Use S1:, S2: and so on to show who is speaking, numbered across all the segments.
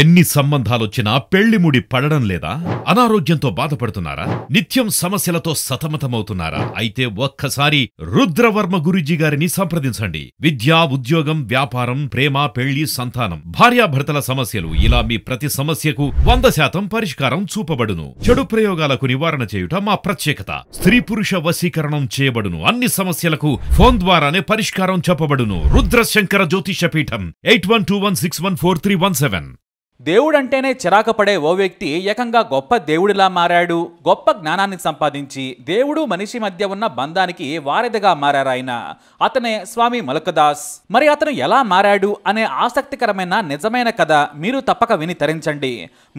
S1: ఎన్ని సంబంధాలొచ్చినా పెళ్లిముడి పడడం లేదా అనారోగ్యంతో బాధపడుతున్నారా నిత్యం సమస్యలతో సతమతమవుతున్నారా అయితే ఒక్కసారి రుద్రవర్మ గురుజీ గారిని సంప్రదించండి విద్య ఉద్యోగం వ్యాపారం ప్రేమ పెళ్లి సంతానం భార్యాభర్తల సమస్యలు ఇలా మీ ప్రతి సమస్యకు వంద శాతం పరిష్కారం చూపబడును చెడు ప్రయోగాలకు నివారణ చేయుట మా ప్రత్యేకత స్త్రీ పురుష వశీకరణం చేయబడును అన్ని సమస్యలకు ఫోన్ ద్వారానే పరిష్కారం చెప్పబడును Rudrashankar Jyotisha Peetham eight one two one six one four three one seven దేవుడంటేనే చిరాకపడే ఓ వ్యక్తి ఏకంగా గొప్ప దేవుడిలా మారాడు గొప్ప జ్ఞానాన్ని సంపాదించి దేవుడు మనిషి మధ్య ఉన్న బంధానికి వారధిగా మారారాయన అతనే స్వామి మలకదాస్ మరి అతను ఎలా మారాడు అనే ఆసక్తికరమైన నిజమైన కథ మీరు తప్పక విని తరించండి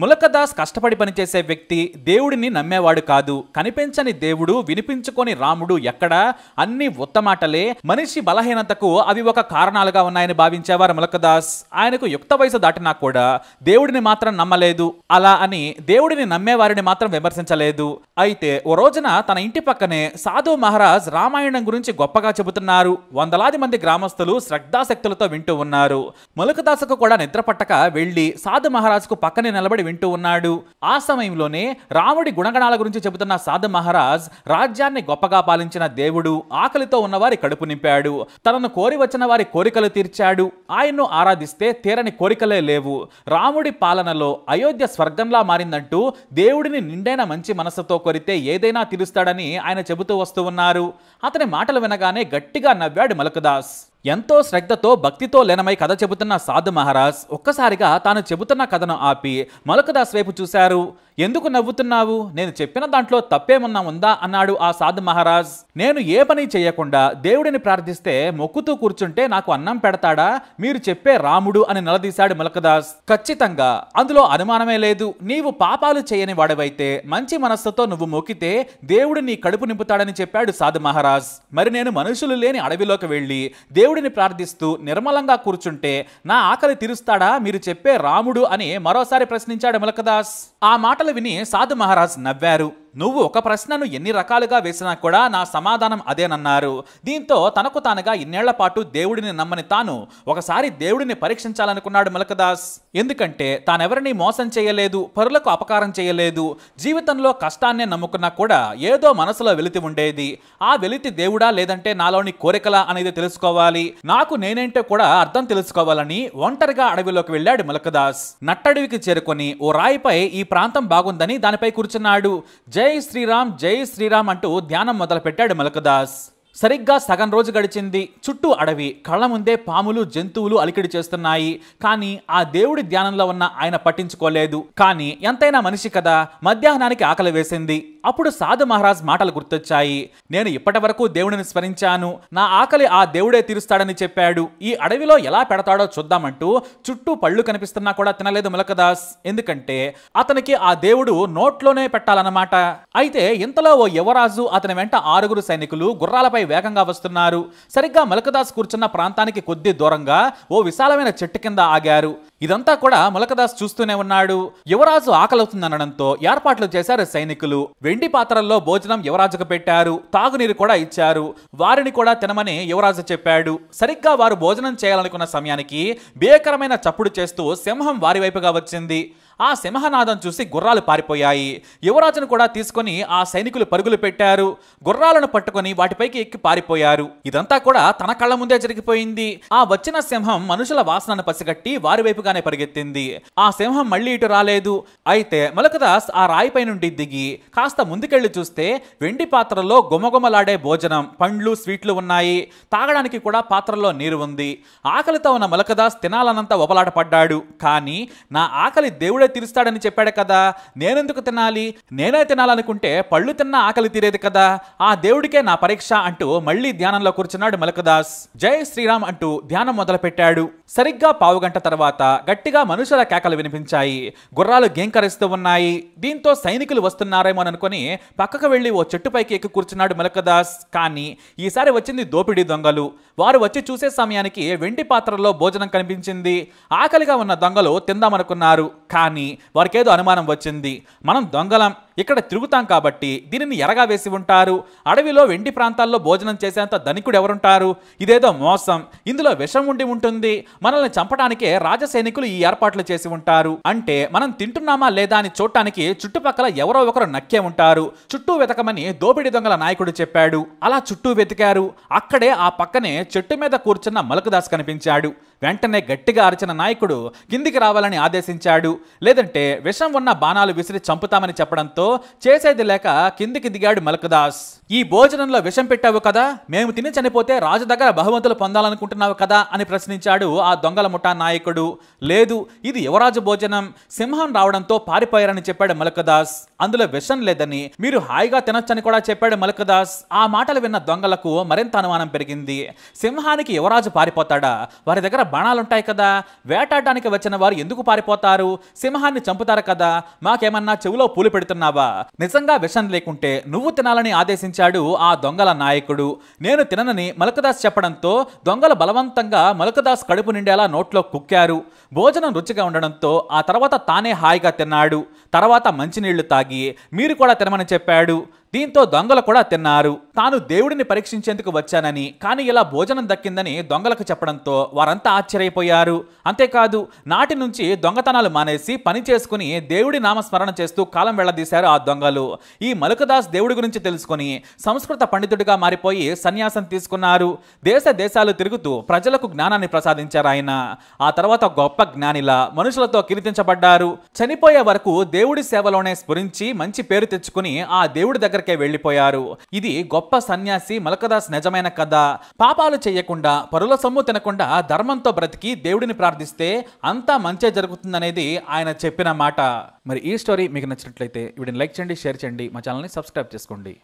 S1: ములకదాస్ కష్టపడి పనిచేసే వ్యక్తి దేవుడిని నమ్మేవాడు కాదు కనిపించని దేవుడు వినిపించుకొని రాముడు ఎక్కడ అన్ని ఉత్తమాటలే మనిషి బలహీనతకు అవి ఒక కారణాలుగా ఉన్నాయని భావించేవారు ములకదాస్ ఆయనకు యుక్త వయసు దాటినా కూడా దేవుడిని మాత్రం నమ్మలేదు అలా అని దేవుడిని నమ్మేవారిని మాత్రం విమర్శించలేదు అయితే ఓ రోజున తన ఇంటి పక్కనే సాధు మహారాజ్ రామాయణం గురించి గొప్పగా చెబుతున్నారు వందలాది మంది గ్రామస్తులు శ్రద్ధాశక్తులతో వింటూ ఉన్నారు ములకదాసుకు కూడా నిద్ర పట్టక వెళ్లి సాధు మహారాజ్కు పక్కనే నిలబడి వింటూ ఉన్నాడు ఆ సమయంలోనే రాముడి గుణగణాల గురించి చెబుతున్న సాధు మహారాజ్ రాజ్యాన్ని గొప్పగా పాలించిన దేవుడు ఆకలితో ఉన్నవారి కడుపు నింపాడు తనను కోరి వచ్చిన వారి కోరికలు తీర్చాడు ఆయన్ను ఆరాధిస్తే తీరని కోరికలే లేవు రాముడు రాముడి పాలనలో అయోధ్య స్వర్గంలా మారిందంటూ దేవుడిని నిండైన మంచి మనసుతో కొరితే ఏదైనా తీరుస్తాడని ఆయన చెబుతూ వస్తూ ఉన్నారు అతని మాటలు వినగానే గట్టిగా నవ్వాడు మలకదాస్ ఎంతో శ్రద్ధతో భక్తితో లేనమై కథ చెబుతున్న సాధు మహారాజ్ ఒక్కసారిగా తాను చెబుతున్న కథను ఆపి మలకదాస్ వైపు చూశారు ఎందుకు నవ్వుతున్నావు నేను చెప్పిన దాంట్లో తప్పేమన్నా ఉందా అన్నాడు ఆ సాధు మహారాజ్ నేను ఏ పని చేయకుండా దేవుడిని ప్రార్థిస్తే మొక్కుతూ కూర్చుంటే నాకు అన్నం పెడతాడా మీరు చెప్పే రాముడు అని నిలదీశాడు మలకదాస్ ఖచ్చితంగా అందులో అనుమానమే లేదు నీవు పాపాలు చేయని వాడవైతే మంచి మనస్సుతో నువ్వు మొక్కితే దేవుడు నీ కడుపు నింపుతాడని చెప్పాడు సాధు మహారాజ్ మరి నేను మనుషులు లేని అడవిలోకి వెళ్ళి దేవుడు దేవుడిని ప్రార్థిస్తూ నిర్మలంగా కూర్చుంటే నా ఆకలి తీరుస్తాడా మీరు చెప్పే రాముడు అని మరోసారి ప్రశ్నించాడు ములకదాస్ ఆ మాటలు విని సాధు మహారాజ్ నవ్వారు నువ్వు ఒక ప్రశ్నను ఎన్ని రకాలుగా వేసినా కూడా నా సమాధానం అదేనన్నారు దీంతో తనకు తానుగా ఇన్నేళ్ల పాటు దేవుడిని నమ్మని తాను ఒకసారి దేవుడిని పరీక్షించాలనుకున్నాడు ములకదాస్ ఎందుకంటే తానెవరిని మోసం చేయలేదు పరులకు అపకారం చేయలేదు జీవితంలో కష్టాన్నే నమ్ముకున్నా కూడా ఏదో మనసులో వెలితి ఉండేది ఆ వెలితి దేవుడా లేదంటే నాలోని కోరికలా అనేది తెలుసుకోవాలి నాకు నేనేంటో కూడా అర్థం తెలుసుకోవాలని ఒంటరిగా అడవిలోకి వెళ్ళాడు ములకదాస్ నట్టడవికి చేరుకొని ఓ రాయిపై ఈ ప్రాంతం బాగుందని దానిపై కూర్చున్నాడు జై శ్రీరామ్ జై శ్రీరామ్ అంటూ ధ్యానం మొదలుపెట్టాడు మలకదాస్ సరిగ్గా సగం రోజు గడిచింది చుట్టూ అడవి కళ్ళ ముందే పాములు జంతువులు అలికిడి చేస్తున్నాయి కానీ ఆ దేవుడి ధ్యానంలో ఉన్న ఆయన పట్టించుకోలేదు కానీ ఎంతైనా మనిషి కదా మధ్యాహ్నానికి ఆకలి వేసింది అప్పుడు సాధు మహారాజ్ మాటలు గుర్తొచ్చాయి నేను ఇప్పటి వరకు దేవుడిని స్మరించాను నా ఆకలి ఆ దేవుడే తీరుస్తాడని చెప్పాడు ఈ అడవిలో ఎలా పెడతాడో చూద్దామంటూ చుట్టూ పళ్ళు కనిపిస్తున్నా కూడా తినలేదు ములకదాస్ ఎందుకంటే అతనికి ఆ దేవుడు నోట్లోనే పెట్టాలన్నమాట అయితే ఇంతలో ఓ యువరాజు అతని వెంట ఆరుగురు సైనికులు గుర్రాలపై వేగంగా వస్తున్నారు సరిగ్గా ములకదాస్ కూర్చున్న ప్రాంతానికి కొద్ది దూరంగా ఓ విశాలమైన చెట్టు కింద ఆగారు ఇదంతా కూడా ములకదాస్ చూస్తూనే ఉన్నాడు యువరాజు ఆకలవుతుందనడంతో ఏర్పాట్లు చేశారు సైనికులు వెండి పాత్రల్లో భోజనం యువరాజుకు పెట్టారు తాగునీరు కూడా ఇచ్చారు వారిని కూడా తినమని యువరాజు చెప్పాడు సరిగ్గా వారు భోజనం చేయాలనుకున్న సమయానికి భీకరమైన చప్పుడు చేస్తూ సింహం వారి వైపుగా వచ్చింది ఆ సింహనాదం చూసి గుర్రాలు పారిపోయాయి యువరాజును కూడా తీసుకొని ఆ సైనికులు పరుగులు పెట్టారు గుర్రాలను పట్టుకొని వాటిపైకి ఎక్కి పారిపోయారు ఇదంతా కూడా తన కళ్ళ ముందే జరిగిపోయింది ఆ వచ్చిన సింహం మనుషుల వాసనను పసిగట్టి వారి వైపుగానే పరిగెత్తింది ఆ సింహం మళ్ళీ ఇటు రాలేదు అయితే మలకదాస్ ఆ రాయిపై నుండి దిగి కాస్త ముందుకెళ్లి చూస్తే వెండి పాత్రలో గుమగుమలాడే భోజనం పండ్లు స్వీట్లు ఉన్నాయి తాగడానికి కూడా పాత్రలో నీరు ఉంది ఆకలితో ఉన్న మలకదాస్ తినాలనంత ఒబలాట పడ్డాడు కానీ నా ఆకలి దేవుడే తీరుస్తాడని చెప్పాడు కదా నేనెందుకు తినాలి నేనే తినాలనుకుంటే పళ్ళు తిన్న ఆకలి తీరేది కదా ఆ దేవుడికే నా పరీక్ష అంటూ మళ్లీ ధ్యానంలో కూర్చున్నాడు మలకదాస్ జై శ్రీరామ్ అంటూ ధ్యానం మొదలుపెట్టాడు సరిగ్గా పావుగంట తర్వాత గట్టిగా మనుషుల కేకలు వినిపించాయి గుర్రాలు గేంకరిస్తూ ఉన్నాయి దీంతో సైనికులు వస్తున్నారేమో అనుకుని పక్కకు వెళ్లి ఓ చెట్టుపైకి ఎక్కి కూర్చున్నాడు మలకదాస్ కానీ ఈసారి వచ్చింది దోపిడీ దొంగలు వారు వచ్చి చూసే సమయానికి వెండి పాత్రలో భోజనం కనిపించింది ఆకలిగా ఉన్న దొంగలు తిందామనుకున్నారు కానీ కానీ వారికి ఏదో అనుమానం వచ్చింది మనం దొంగలం ఇక్కడ తిరుగుతాం కాబట్టి దీనిని ఎరగా వేసి ఉంటారు అడవిలో వెండి ప్రాంతాల్లో భోజనం చేసేంత ధనికుడు ఎవరుంటారు ఇదేదో మోసం ఇందులో విషం ఉండి ఉంటుంది మనల్ని చంపడానికే రాజసైనికులు ఈ ఏర్పాట్లు చేసి ఉంటారు అంటే మనం తింటున్నామా లేదా అని చూడటానికి చుట్టుపక్కల ఎవరో ఒకరు నక్కే ఉంటారు చుట్టూ వెతకమని దోపిడి దొంగల నాయకుడు చెప్పాడు అలా చుట్టూ వెతికారు అక్కడే ఆ పక్కనే చెట్టు మీద కూర్చున్న మలకదాస్ కనిపించాడు వెంటనే గట్టిగా అరిచిన నాయకుడు కిందికి రావాలని ఆదేశించాడు లేదంటే విషం ఉన్న బాణాలు విసిరి చంపుతామని చెప్పడంతో చేసేది లేక కిందికి దిగాడు మలకదాస్ ఈ భోజనంలో విషం పెట్టావు కదా మేము తిని చనిపోతే రాజు దగ్గర బహుమతులు పొందాలనుకుంటున్నావు కదా అని ప్రశ్నించాడు ఆ దొంగల ముఠా నాయకుడు లేదు ఇది యువరాజు భోజనం సింహం రావడంతో పారిపోయారని చెప్పాడు మలకదాస్ అందులో విషం లేదని మీరు హాయిగా తినొచ్చని కూడా చెప్పాడు మలకదాస్ ఆ మాటలు విన్న దొంగలకు మరింత అనుమానం పెరిగింది సింహానికి యువరాజు పారిపోతాడా వారి దగ్గర బాణాలుంటాయి కదా వేటాడడానికి వచ్చిన వారు ఎందుకు పారిపోతారు సింహాన్ని చంపుతారు కదా మాకేమన్నా చెవులో పూలు పెడుతున్నావా నిజంగా విషం లేకుంటే నువ్వు తినాలని ఆదేశించాడు ఆ దొంగల నాయకుడు నేను తిననని మలకదాస్ చెప్పడంతో దొంగలు బలవంతంగా మలకదాస్ కడుపు నిండేలా నోట్లో కుక్కారు భోజనం రుచిగా ఉండడంతో ఆ తర్వాత తానే హాయిగా తిన్నాడు తర్వాత మంచినీళ్లు తాగి మీరు కూడా తినమని చెప్పాడు దీంతో దొంగలు కూడా తిన్నారు తాను దేవుడిని పరీక్షించేందుకు వచ్చానని కానీ ఇలా భోజనం దక్కిందని దొంగలకు చెప్పడంతో వారంతా ఆశ్చర్యపోయారు అంతేకాదు నాటి నుంచి దొంగతనాలు మానేసి పని చేసుకుని దేవుడి నామస్మరణ చేస్తూ కాలం వెళ్లదీశారు ఆ దొంగలు ఈ మలుకదాస్ దేవుడి గురించి తెలుసుకుని సంస్కృత పండితుడిగా మారిపోయి సన్యాసం తీసుకున్నారు దేశ దేశాలు తిరుగుతూ ప్రజలకు జ్ఞానాన్ని ప్రసాదించారు ఆయన ఆ తర్వాత గొప్ప జ్ఞానిలా మనుషులతో కీర్తించబడ్డారు చనిపోయే వరకు దేవుడి సేవలోనే స్ఫురించి మంచి పేరు తెచ్చుకుని ఆ దేవుడి దగ్గరికే వెళ్ళిపోయారు ఇది గొప్ప గొప్ప సన్యాసి మలకదాస్ నిజమైన కథ పాపాలు చేయకుండా పరుల సొమ్ము తినకుండా ధర్మంతో బ్రతికి దేవుడిని ప్రార్థిస్తే అంతా మంచే జరుగుతుందనేది ఆయన చెప్పిన మాట మరి ఈ స్టోరీ మీకు నచ్చినట్లయితే వీడిని లైక్ చేయండి షేర్ చేయండి మా ఛానల్ని సబ్స్క్రైబ్ చేసుకోండి